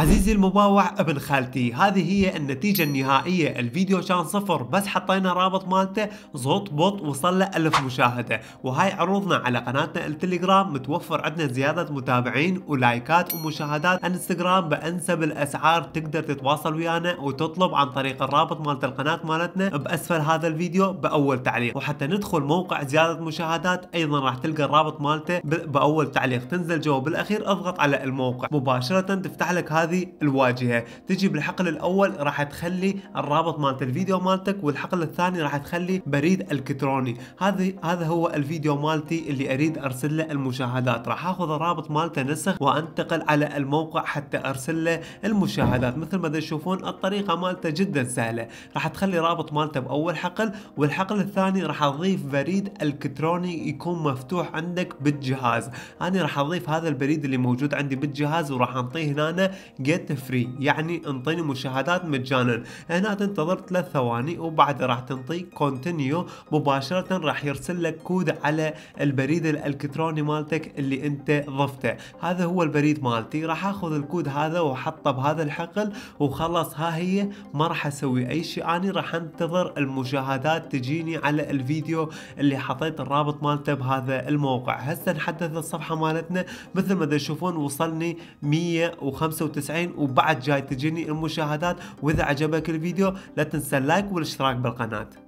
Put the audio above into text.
عزيزي المباوع ابن خالتي هذه هي النتيجة النهائية الفيديو كان صفر بس حطينا رابط مالته زوط بوط وصل له ألف مشاهدة وهاي عروضنا على قناتنا التليجرام متوفر عندنا زيادة متابعين ولايكات ومشاهدات انستغرام بأنسب الأسعار تقدر تتواصل ويانا وتطلب عن طريق الرابط مالت القناة مالتنا بأسفل هذا الفيديو بأول تعليق وحتى ندخل موقع زيادة مشاهدات أيضا راح تلقى الرابط مالته بأول تعليق تنزل جوا بالأخير اضغط على الموقع مباشرة تفتح لك هذا هذه الواجهه تجي بالحقل الاول راح تخلي الرابط مالت الفيديو مالتك والحقل الثاني راح تخلي بريد الكتروني هذه هذا هو الفيديو مالتي اللي اريد ارسل له المشاهدات راح اخذ الرابط مالته نسخ وانتقل على الموقع حتى ارسل له المشاهدات مثل ما تشوفون الطريقه مالته جدا سهله راح تخلي رابط مالته باول حقل والحقل الثاني راح اضيف بريد الكتروني يكون مفتوح عندك بالجهاز انا راح اضيف هذا البريد اللي موجود عندي بالجهاز وراح انطيه هنا جيت فري يعني انطيني مشاهدات مجانا هنا تنتظر ثلاث ثواني وبعد راح تنطيك كونتينيو مباشرة راح يرسل لك كود على البريد الالكتروني مالتك اللي انت ضفته هذا هو البريد مالتي راح اخذ الكود هذا واحطه بهذا الحقل وخلص ها هي ما راح اسوي اي شيء اني راح انتظر المشاهدات تجيني على الفيديو اللي حطيت الرابط مالته بهذا الموقع هسه نحدث الصفحة مالتنا مثل ما تشوفون وصلني 195 99 وبعد جاي تجيني المشاهدات واذا عجبك الفيديو لا تنسى اللايك والاشتراك بالقناه